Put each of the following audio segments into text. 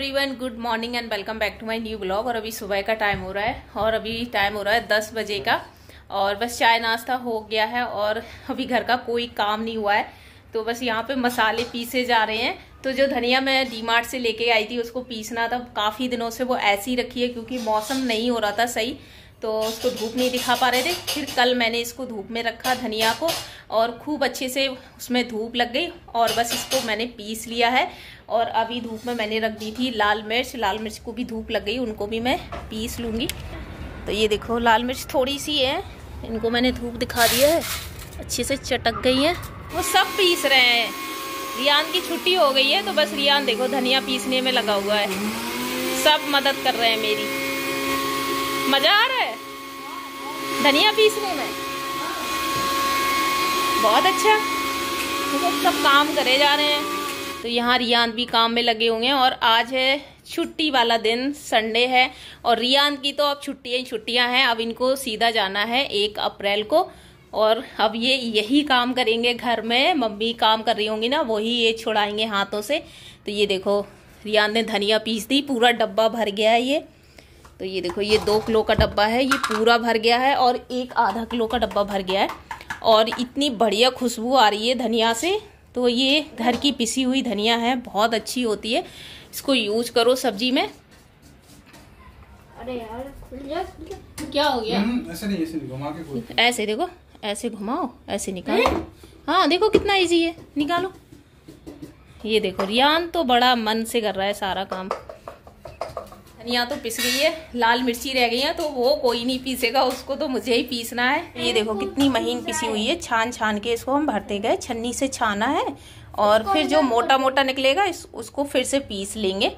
everyone good morning and welcome back to my new blog और अभी सुबह का टाइम हो रहा है और अभी टाइम हो रहा है दस बजे का और बस चाय नाश्ता हो गया है और अभी घर का कोई काम नहीं हुआ है तो बस यहाँ पे मसाले पीसे जा रहे हैं तो जो धनिया मैं मार्ट से लेके आई थी उसको पीसना था काफ़ी दिनों से वो ऐसी रखी है क्योंकि मौसम नहीं हो रहा था सही तो उसको धूप नहीं दिखा पा रहे थे फिर कल मैंने इसको धूप में रखा धनिया को और खूब अच्छे से उसमें धूप लग गई और बस इसको मैंने पीस लिया है और अभी धूप में मैंने रख दी थी लाल मिर्च लाल मिर्च को भी धूप लग गई उनको भी मैं पीस लूँगी तो ये देखो लाल मिर्च थोड़ी सी है इनको मैंने धूप दिखा दिया है अच्छे से चटक गई है वो सब पीस रहे हैं रियान की छुट्टी हो गई है तो बस रियान देखो धनिया पीसने में लगा हुआ है सब मदद कर रहे हैं मेरी मज़ा आ रहा है धनिया पीस लूँ मैं बहुत अच्छा तो सब काम करे जा रहे हैं तो यहाँ रियान भी काम में लगे हुए हैं और आज है छुट्टी वाला दिन संडे है और रियान की तो अब छुट्टियाँ ही छुट्टियाँ हैं अब इनको सीधा जाना है एक अप्रैल को और अब ये यही काम करेंगे घर में मम्मी काम कर रही होंगी ना वही ये छुड़ाएंगे हाथों से तो ये देखो रियान ने धनिया पीस दी पूरा डब्बा भर गया है ये तो ये देखो ये दो किलो का डब्बा है ये पूरा भर गया है और एक आधा किलो का डब्बा भर गया है और इतनी बढ़िया खुशबू आ रही है धनिया से तो ये घर की पिसी हुई धनिया है बहुत अच्छी होती है इसको यूज करो सब्जी में अरे यार तो क्या हो गया हम्म, ऐसे नहीं ऐसे घुमा के ऐसे देखो ऐसे घुमाओ ऐसे निकालो हाँ देखो कितना इजी है निकालो ये देखो रियान तो बड़ा मन से कर रहा है सारा काम धनिया तो पिस गई है लाल मिर्ची रह गई है तो वो कोई नहीं पीसेगा उसको तो मुझे ही पीसना है ये देखो कितनी महीन पिसी हुई है छान छान के इसको हम भरते गए छन्नी से छाना है और फिर जो मोटा मोटा निकलेगा इस उसको फिर से पीस लेंगे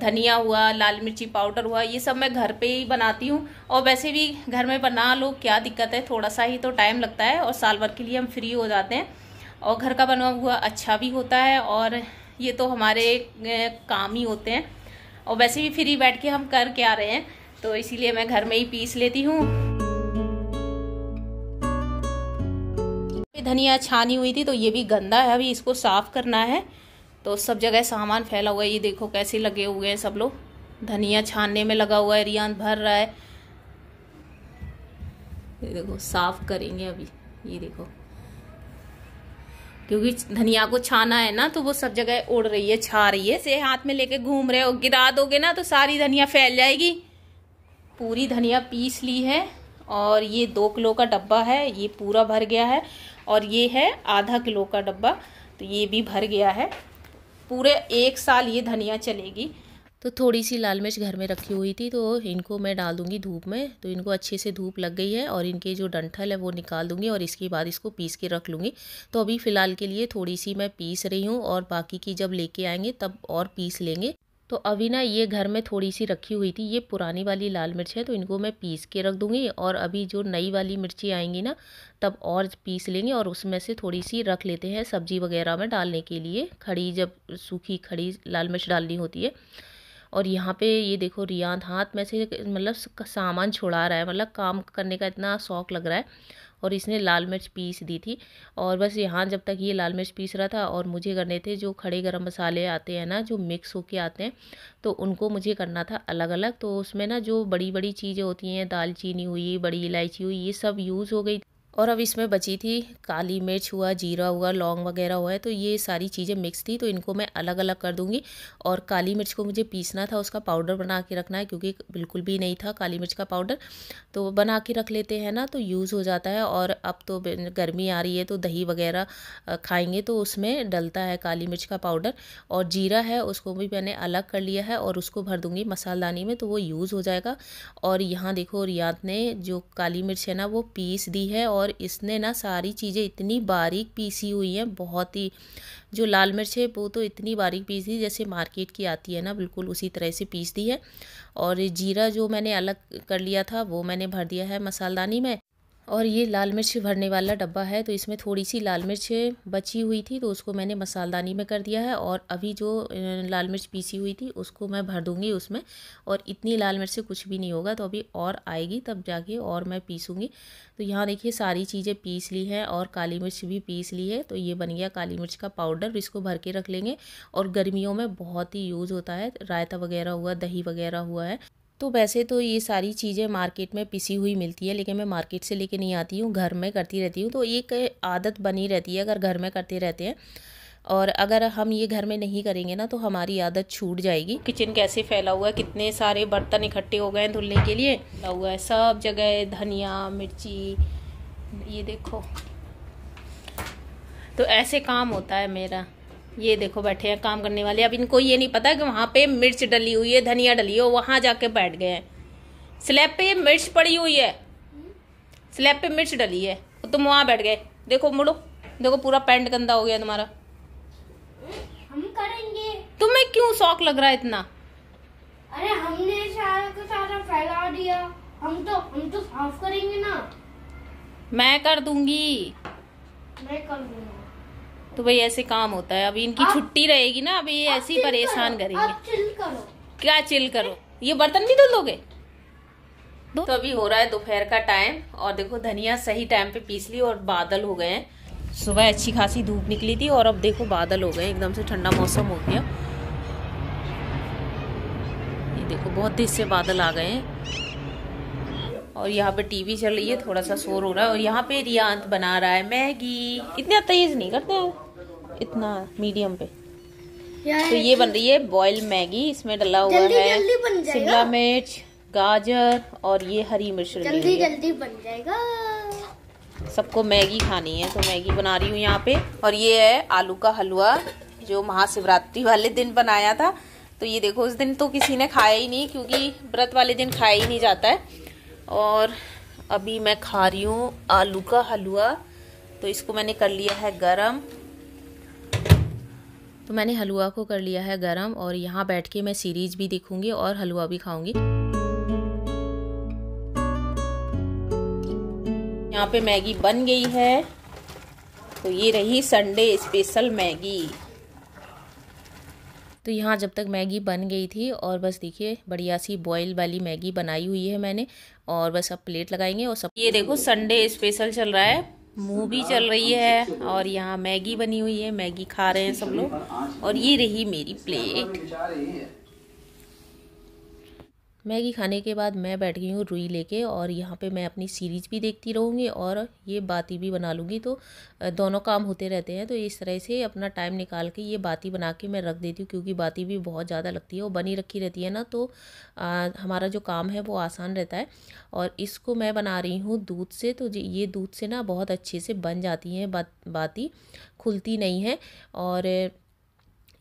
धनिया हुआ लाल मिर्ची पाउडर हुआ ये सब मैं घर पे ही बनाती हूँ और वैसे भी घर में बना लो क्या दिक्कत है थोड़ा सा ही तो टाइम लगता है और साल भर के लिए हम फ्री हो जाते हैं और घर का बना हुआ अच्छा भी होता है और ये तो हमारे काम ही होते हैं और वैसे भी फ्री बैठ के हम कर आ रहे हैं तो इसीलिए मैं घर में ही पीस लेती हूँ धनिया छानी हुई थी तो ये भी गंदा है अभी इसको साफ करना है तो सब जगह सामान फैला हुआ है ये देखो कैसे लगे हुए हैं सब लोग धनिया छानने में लगा हुआ है रियान भर रहा है ये देखो साफ करेंगे अभी ये देखो क्योंकि धनिया को छाना है ना तो वो सब जगह उड़ रही है छा रही है से हाथ में लेके घूम रहे हो गिरा दोगे ना तो सारी धनिया फैल जाएगी पूरी धनिया पीस ली है और ये दो किलो का डब्बा है ये पूरा भर गया है और ये है आधा किलो का डब्बा तो ये भी भर गया है पूरे एक साल ये धनिया चलेगी तो थोड़ी सी लाल मिर्च घर में रखी हुई थी तो इनको मैं डाल दूंगी धूप में तो इनको अच्छे से धूप लग गई है और इनके जो डंठल है वो निकाल दूंगी और इसके बाद इसको पीस के रख लूँगी तो अभी फ़िलहाल के लिए थोड़ी सी मैं पीस रही हूँ और बाकी की जब लेके आएंगे तब और पीस लेंगे तो अभी ना ये घर में थोड़ी सी रखी हुई थी ये पुरानी वाली लाल मिर्च है तो इनको मैं पीस के रख दूँगी और अभी जो नई वाली मिर्ची आएंगी ना तब और पीस लेंगे और उसमें से थोड़ी सी रख लेते हैं सब्जी वगैरह में डालने के लिए खड़ी जब सूखी खड़ी लाल मिर्च डालनी होती है और यहाँ पे ये देखो रियान हाथ में से मतलब सामान छुड़ा रहा है मतलब काम करने का इतना शौक लग रहा है और इसने लाल मिर्च पीस दी थी और बस यहाँ जब तक ये लाल मिर्च पीस रहा था और मुझे करने थे जो खड़े गरम मसाले आते हैं ना जो मिक्स होके आते हैं तो उनको मुझे करना था अलग अलग तो उसमें ना जो बड़ी बड़ी चीज़ें होती हैं दालचीनी हुई बड़ी इलायची हुई ये सब यूज़ हो गई और अब इसमें बची थी काली मिर्च हुआ जीरा हुआ लौंग वगैरह हुआ है तो ये सारी चीज़ें मिक्स थी तो इनको मैं अलग अलग कर दूँगी और काली मिर्च को मुझे पीसना था उसका पाउडर बना के रखना है क्योंकि बिल्कुल भी नहीं था काली मिर्च का पाउडर तो बना के रख लेते हैं ना तो यूज़ हो जाता है और अब तो गर्मी आ रही है तो दही वगैरह खाएँगे तो उसमें डलता है काली मिर्च का पाउडर और जीरा है उसको भी मैंने अलग कर लिया है और उसको भर दूँगी मसालदानी में तो वो यूज़ हो जाएगा और यहाँ देखो रियात ने जो काली मिर्च है ना वो पीस दी है और और इसने ना सारी चीज़ें इतनी बारीक पीसी हुई हैं बहुत ही जो लाल मिर्च है वो तो इतनी बारीक पीस दी जैसे मार्केट की आती है ना बिल्कुल उसी तरह से पीस दी है और जीरा जो मैंने अलग कर लिया था वो मैंने भर दिया है मसालदानी में और ये लाल मिर्च भरने वाला डब्बा है तो इसमें थोड़ी सी लाल मिर्च बची हुई थी तो उसको मैंने मसालदानी में कर दिया है और अभी जो लाल मिर्च पीसी हुई थी उसको मैं भर दूँगी उसमें और इतनी लाल मिर्च से कुछ भी नहीं होगा तो अभी और आएगी तब जाके और मैं पीसूँगी तो यहाँ देखिए सारी चीज़ें पीस ली हैं और काली मिर्च भी पीस ली है तो ये बन गया काली मिर्च का पाउडर इसको भर के रख लेंगे और गर्मियों में बहुत ही यूज़ होता है रायता वगैरह हुआ दही वगैरह हुआ है तो वैसे तो ये सारी चीज़ें मार्केट में पिसी हुई मिलती है लेकिन मैं मार्केट से लेके नहीं आती हूँ घर में करती रहती हूँ तो एक आदत बनी रहती है अगर घर में करते रहते हैं और अगर हम ये घर में नहीं करेंगे ना तो हमारी आदत छूट जाएगी किचन कैसे फैला हुआ है कितने सारे बर्तन इकट्ठे हो गए हैं धुलने के लिए फैला हुआ है सब जगह धनिया मिर्ची ये देखो तो ऐसे काम होता है मेरा ये देखो बैठे हैं काम करने वाले अब इनको ये नहीं पता कि वहाँ पे मिर्च डली हुई है धनिया डली हो वहाँ जाके बैठ गए हैं स्लैब पे मिर्च पड़ी हुई है स्लैब पे मिर्च डली है तुम वहाँ बैठ गए देखो मुड़ो देखो पूरा पैंट गंदा हो गया तुम्हारा हम करेंगे तुम्हें क्यों शौक लग रहा है इतना अरे हमने सारा सारा फैला दिया हम तो हम तो साफ करेंगे ना मैं कर दूंगी मैं कर दूंगी तो भाई ऐसे काम होता है अभी इनकी छुट्टी रहेगी ना अभी ये ऐसे ही परेशान करेंगे क्या चिल करो ये बर्तन भी धुल दोगे तो अभी हो रहा है दोपहर का टाइम और देखो धनिया सही टाइम पे पीस ली और बादल हो गए हैं सुबह अच्छी खासी धूप निकली थी और अब देखो बादल हो गए एकदम से ठंडा मौसम हो गया ये देखो बहुत तेज से बादल आ गए हैं और यहाँ पे टीवी चल रही है थोड़ा सा शोर हो रहा है और यहाँ पे रियांत बना रहा है मैगी इतना तेज नहीं करते इतना मीडियम पे तो ये बन रही है बॉयल मैगी इसमें डला हुआ जल्दी, है शिमला मिर्च गाजर और ये हरी मिर्च जल्दी जल्दी बन जाएगा सबको मैगी खानी है तो मैगी बना रही हूँ यहाँ पे और ये है आलू का हलवा जो महाशिवरात्रि वाले दिन बनाया था तो ये देखो उस दिन तो किसी ने खाया ही नहीं क्योंकि व्रत वाले दिन खाया ही नहीं जाता है और अभी मैं खा रही हूँ आलू का हलवा तो इसको मैंने कर लिया है गरम तो मैंने हलवा को कर लिया है गरम और यहाँ बैठ के मैं सीरीज़ भी देखूँगी और हलवा भी खाऊँगी यहाँ पे मैगी बन गई है तो ये रही संडे स्पेशल मैगी तो यहाँ जब तक मैगी बन गई थी और बस देखिए बढ़िया सी बॉयल वाली मैगी बनाई हुई है मैंने और बस अब प्लेट लगाएंगे और सब ये देखो संडे स्पेशल चल रहा है मूवी चल रही है और यहाँ मैगी बनी हुई है मैगी खा रहे हैं सब लोग और ये रही मेरी प्लेट मैगी खाने के बाद मैं बैठ गई हूँ रुई लेके और यहाँ पे मैं अपनी सीरीज़ भी देखती रहूँगी और ये बाती भी बना लूँगी तो दोनों काम होते रहते हैं तो इस तरह से अपना टाइम निकाल के ये बाती बना के मैं रख देती हूँ क्योंकि बाती भी बहुत ज़्यादा लगती है वो बनी रखी रहती है ना तो आ, हमारा जो काम है वो आसान रहता है और इसको मैं बना रही हूँ दूध से तो ये दूध से ना बहुत अच्छे से बन जाती हैं बाती खुलती नहीं है और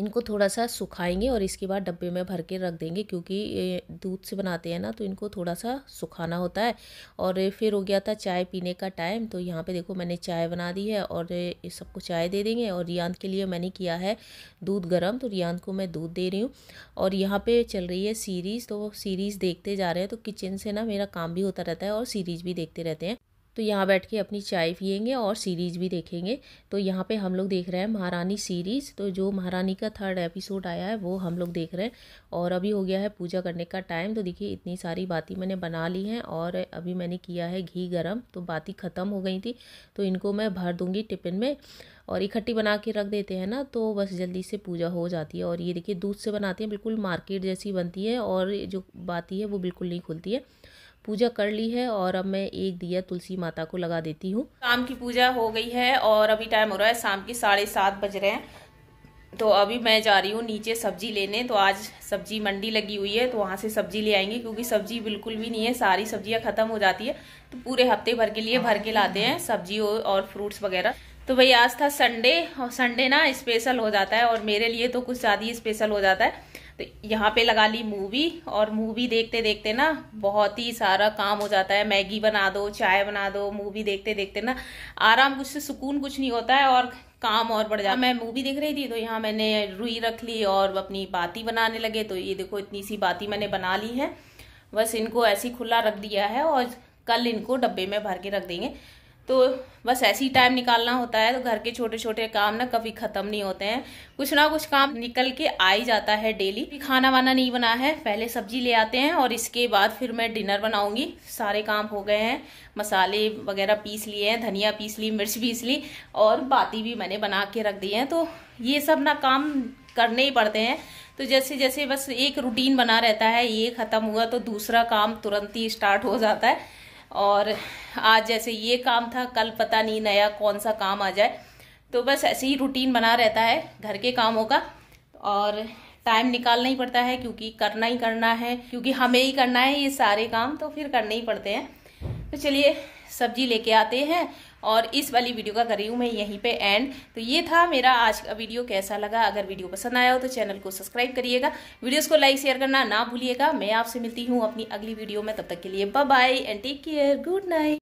इनको थोड़ा सा सुखाएंगे और इसके बाद डब्बे में भर के रख देंगे क्योंकि दूध से बनाते हैं ना तो इनको थोड़ा सा सुखाना होता है और फिर हो गया था चाय पीने का टाइम तो यहाँ पे देखो मैंने चाय बना दी है और सबको चाय दे देंगे और रियांत के लिए मैंने किया है दूध गर्म तो रियांत को मैं दूध दे रही हूँ और यहाँ पर चल रही है सीरीज़ तो सीरीज़ देखते जा रहे हैं तो किचन से ना मेरा काम भी होता रहता है और सीरीज़ भी देखते रहते हैं तो यहाँ बैठ के अपनी चाय पियेंगे और सीरीज़ भी देखेंगे तो यहाँ पे हम लोग देख रहे हैं महारानी सीरीज़ तो जो महारानी का थर्ड एपिसोड आया है वो हम लोग देख रहे हैं और अभी हो गया है पूजा करने का टाइम तो देखिए इतनी सारी बाती मैंने बना ली हैं और अभी मैंने किया है घी गर्म तो बाती ख़त्म हो गई थी तो इनको मैं भर दूँगी टिफ़िन में और इकट्ठी बना के रख देते हैं ना तो बस जल्दी से पूजा हो जाती है और ये देखिए दूध से बनाते हैं बिल्कुल मार्केट जैसी बनती है और जो बाती है वो बिल्कुल नहीं खुलती है पूजा कर ली है और अब मैं एक दिया तुलसी माता को लगा देती हूँ शाम की पूजा हो गई है और अभी टाइम हो रहा है शाम के साढ़े सात बज रहे हैं तो अभी मैं जा रही हूँ नीचे सब्जी लेने तो आज सब्जी मंडी लगी हुई है तो वहाँ से सब्जी ले आएंगे क्योंकि सब्जी बिल्कुल भी नहीं है सारी सब्जियाँ ख़त्म हो जाती है तो पूरे हफ्ते भर के लिए भर के लाते हैं सब्जी और फ्रूट्स वगैरह तो भाई आज था संडे और संडे ना स्पेशल हो जाता है और मेरे लिए तो कुछ ज़्यादा ही स्पेशल हो जाता है तो यहाँ पे लगा ली मूवी और मूवी देखते देखते ना बहुत ही सारा काम हो जाता है मैगी बना दो चाय बना दो मूवी देखते देखते ना आराम कुछ सुकून कुछ नहीं होता है और काम और बढ़ जाता मैं मूवी देख रही थी तो यहाँ मैंने रुई रख ली और अपनी बाती बनाने लगे तो ये देखो इतनी सी बाती मैंने बना ली है बस इनको ऐसे खुला रख दिया है और कल इनको डब्बे में भर के रख देंगे तो बस ऐसे ही टाइम निकालना होता है तो घर के छोटे छोटे काम ना कभी ख़त्म नहीं होते हैं कुछ ना कुछ काम निकल के आ ही जाता है डेली खाना वाना नहीं बना है पहले सब्जी ले आते हैं और इसके बाद फिर मैं डिनर बनाऊंगी सारे काम हो गए हैं मसाले वगैरह पीस लिए हैं धनिया पीस ली मिर्च पीस ली और बाती भी मैंने बना के रख दी है तो ये सब ना काम करने ही पड़ते हैं तो जैसे जैसे बस एक रूटीन बना रहता है ये ख़त्म हुआ तो दूसरा काम तुरंत ही स्टार्ट हो जाता है और आज जैसे ये काम था कल पता नहीं नया कौन सा काम आ जाए तो बस ऐसे ही रूटीन बना रहता है घर के कामों का और टाइम निकालना ही पड़ता है क्योंकि करना ही करना है क्योंकि हमें ही करना है ये सारे काम तो फिर करने ही पड़ते हैं तो चलिए सब्जी लेके आते हैं और इस वाली वीडियो का कर रही हूँ मैं यहीं पे एंड तो ये था मेरा आज का वीडियो कैसा लगा अगर वीडियो पसंद आया हो तो चैनल को सब्सक्राइब करिएगा वीडियोस को लाइक शेयर करना ना भूलिएगा मैं आपसे मिलती हूँ अपनी अगली वीडियो में तब तक के लिए bye bye and take care good night